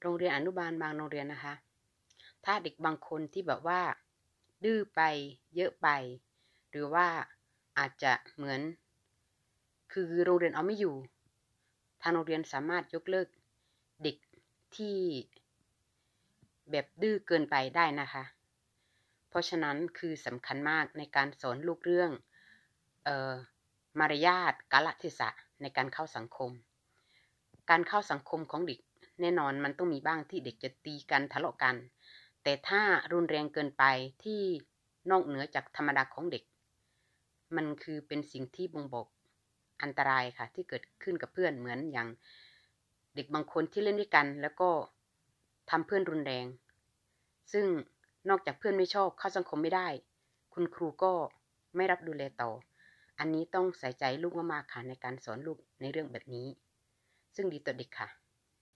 โรงเรียนอนุบาลบางโรงเรียน นะคะ ถ้าเด็กบางคนที่แบบว่าดื้อไปเยอะไป หรือว่าอาจจะเหมือนคือโรงเรียนเอาไม่อยู่ทางโรงเรียนสามารถยกเลิกเด็กที่แบบดื้อเกินไปได้ นะคะ เพราะฉะนั้นคือสำคัญมากในการสอนลูกเรื่องออมารยาทกาลเทศะในการเข้าสังคม การเข้าสังคมของเด็กแน่นอนมันต้องมีบ้างที่เด็กจะตีกันทะเลาะกัน แต่ถ้ารุนแรงเกินไปที่นอกเหนือจากธรรมดาของเด็ก มันคือเป็นสิ่งที่บ่งบอกอันตรายค่ะที่เกิดขึ้นกับเพื่อนเหมือนอย่างเด็กบางคนที่เล่นด้วยกันแล้วก็ทำเพื่อนรุนแรง ซึ่งนอกจากเพื่อนไม่ชอบเข้าสังคมไม่ได้ คุณครูก็ไม่รับดูแลต่ออันนี้ต้องใส่ใจลูกมากๆค่ะในการสอนลูกในเรื่องแบบนี้ ซึ่งดีต่อเด็กค่ะ